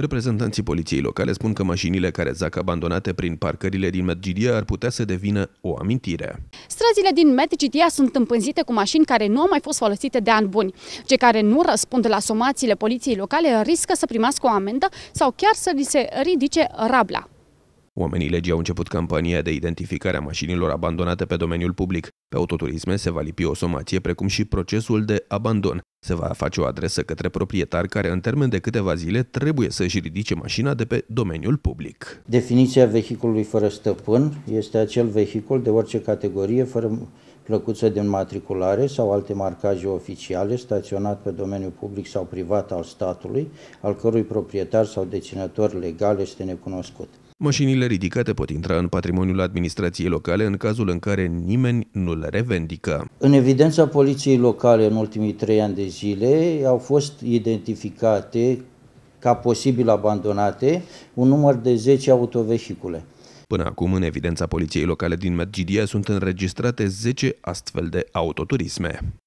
Reprezentanții poliției locale spun că mașinile care zac abandonate prin parcările din Medgidia ar putea să devină o amintire. Străzile din Medgidia sunt împânzite cu mașini care nu au mai fost folosite de ani buni. Cei care nu răspund la somațiile poliției locale riscă să primească o amendă sau chiar să li se ridice rabla. Oamenii legii au început campania de identificare a mașinilor abandonate pe domeniul public. Pe autoturisme se va lipi o somație, precum și procesul de abandon. Se va face o adresă către proprietar care în termen de câteva zile trebuie să-și ridice mașina de pe domeniul public. Definiția vehiculului fără stăpân este acel vehicul de orice categorie fără plăcuță de înmatriculare sau alte marcaje oficiale staționat pe domeniul public sau privat al statului, al cărui proprietar sau deținător legal este necunoscut. Mașinile ridicate pot intra în patrimoniul administrației locale în cazul în care nimeni nu le revendică. În evidența poliției locale în ultimii trei ani de zile au fost identificate ca posibil abandonate un număr de 10 autovehicule. Până acum, în evidența poliției locale din Medgidia sunt înregistrate 10 astfel de autoturisme.